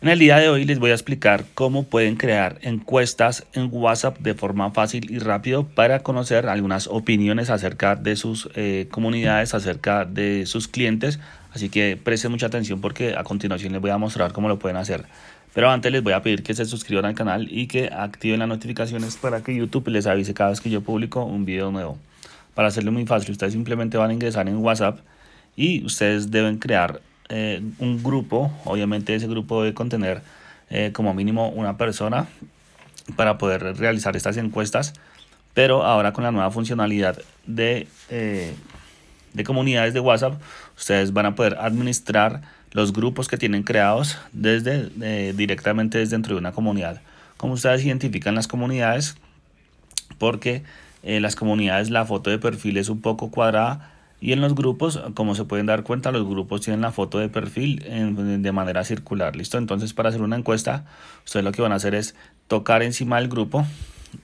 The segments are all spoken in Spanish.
En el día de hoy les voy a explicar cómo pueden crear encuestas en WhatsApp de forma fácil y rápido para conocer algunas opiniones acerca de sus eh, comunidades, acerca de sus clientes. Así que presten mucha atención porque a continuación les voy a mostrar cómo lo pueden hacer. Pero antes les voy a pedir que se suscriban al canal y que activen las notificaciones para que YouTube les avise cada vez que yo publico un video nuevo. Para hacerlo muy fácil, ustedes simplemente van a ingresar en WhatsApp y ustedes deben crear eh, un grupo, obviamente ese grupo debe contener eh, como mínimo una persona para poder realizar estas encuestas, pero ahora con la nueva funcionalidad de, eh, de comunidades de WhatsApp, ustedes van a poder administrar los grupos que tienen creados desde directamente desde dentro de una comunidad. Como ustedes identifican las comunidades, porque las comunidades la foto de perfil es un poco cuadrada, y en los grupos, como se pueden dar cuenta, los grupos tienen la foto de perfil de manera circular, ¿listo? Entonces, para hacer una encuesta, ustedes lo que van a hacer es tocar encima del grupo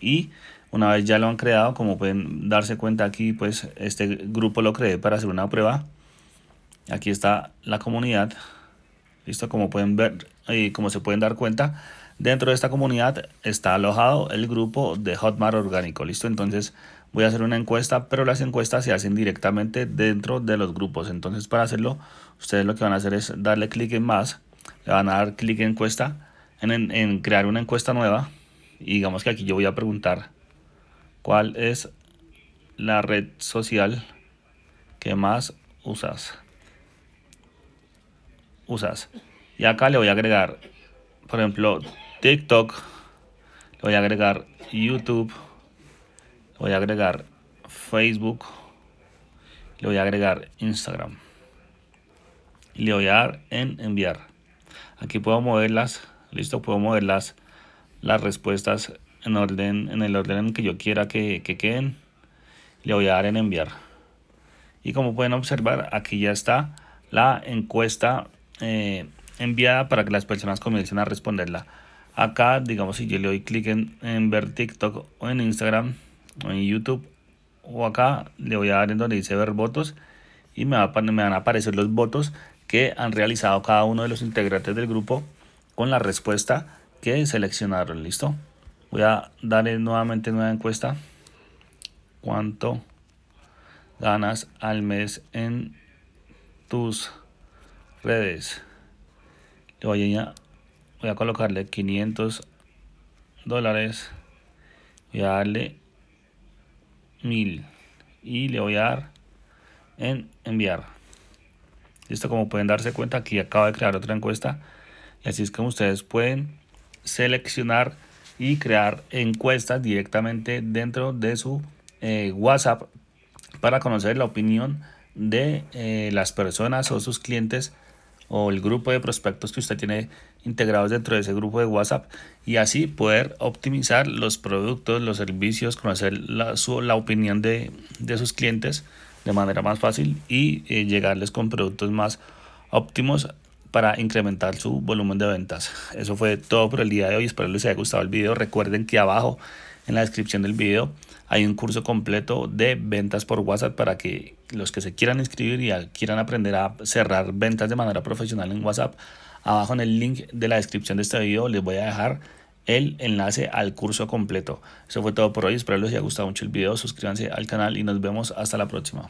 y una vez ya lo han creado, como pueden darse cuenta aquí, pues este grupo lo creé para hacer una prueba. Aquí está la comunidad, ¿listo? Como pueden ver y eh, como se pueden dar cuenta, Dentro de esta comunidad está alojado el grupo de Hotmart Orgánico, ¿listo? Entonces voy a hacer una encuesta, pero las encuestas se hacen directamente dentro de los grupos. Entonces para hacerlo, ustedes lo que van a hacer es darle clic en más, le van a dar clic en encuesta, en, en crear una encuesta nueva. Y digamos que aquí yo voy a preguntar cuál es la red social que más usas. Usas. Y acá le voy a agregar, por ejemplo, TikTok, le voy a agregar YouTube, le voy a agregar Facebook, le voy a agregar Instagram. le voy a dar en enviar. Aquí puedo moverlas, listo, puedo moverlas las respuestas en orden en el orden en que yo quiera que, queden. Le voy a dar en enviar. Y como pueden observar, aquí ya está la encuesta eh, enviada para que las personas comiencen a responderla. Acá, digamos, si yo le doy clic en, en ver TikTok o en Instagram o en YouTube o acá, le voy a dar en donde dice ver votos y me, va, me van a aparecer los votos que han realizado cada uno de los integrantes del grupo con la respuesta que seleccionaron. ¿Listo? Voy a darle nuevamente nueva encuesta. ¿Cuánto ganas al mes en tus redes? Le voy a voy a colocarle 500 dólares voy a darle 1000 y le voy a dar en enviar listo como pueden darse cuenta aquí acabo de crear otra encuesta así es como ustedes pueden seleccionar y crear encuestas directamente dentro de su eh, whatsapp para conocer la opinión de eh, las personas o sus clientes o el grupo de prospectos que usted tiene integrados dentro de ese grupo de WhatsApp y así poder optimizar los productos, los servicios, conocer la, opinión de, sus clientes de manera más fácil y eh, llegarles con productos más óptimos para incrementar su volumen de ventas. Eso fue todo por el día de hoy. Espero les haya gustado el video. Recuerden que abajo en la descripción del video hay un curso completo de ventas por WhatsApp para que los que se quieran inscribir y quieran aprender a cerrar ventas de manera profesional en WhatsApp, abajo en el link de la descripción de este video les voy a dejar el enlace al curso completo. Eso fue todo por hoy, espero les haya gustado mucho el video, suscríbanse al canal y nos vemos hasta la próxima.